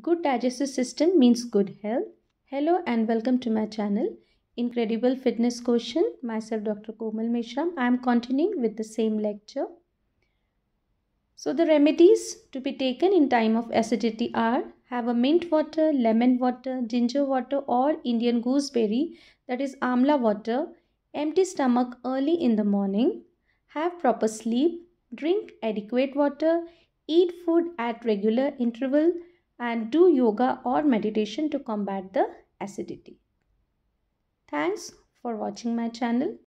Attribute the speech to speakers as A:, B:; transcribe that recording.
A: Good digestive system means good health. Hello and welcome to my channel. Incredible Fitness Question. Myself Dr. Komal Mishram. I am continuing with the same lecture. So the remedies to be taken in time of acidity are have a mint water, lemon water, ginger water or Indian gooseberry that is amla water, empty stomach early in the morning, have proper sleep, drink adequate water, eat food at regular interval and do yoga or meditation to combat the acidity. Thanks for watching my channel.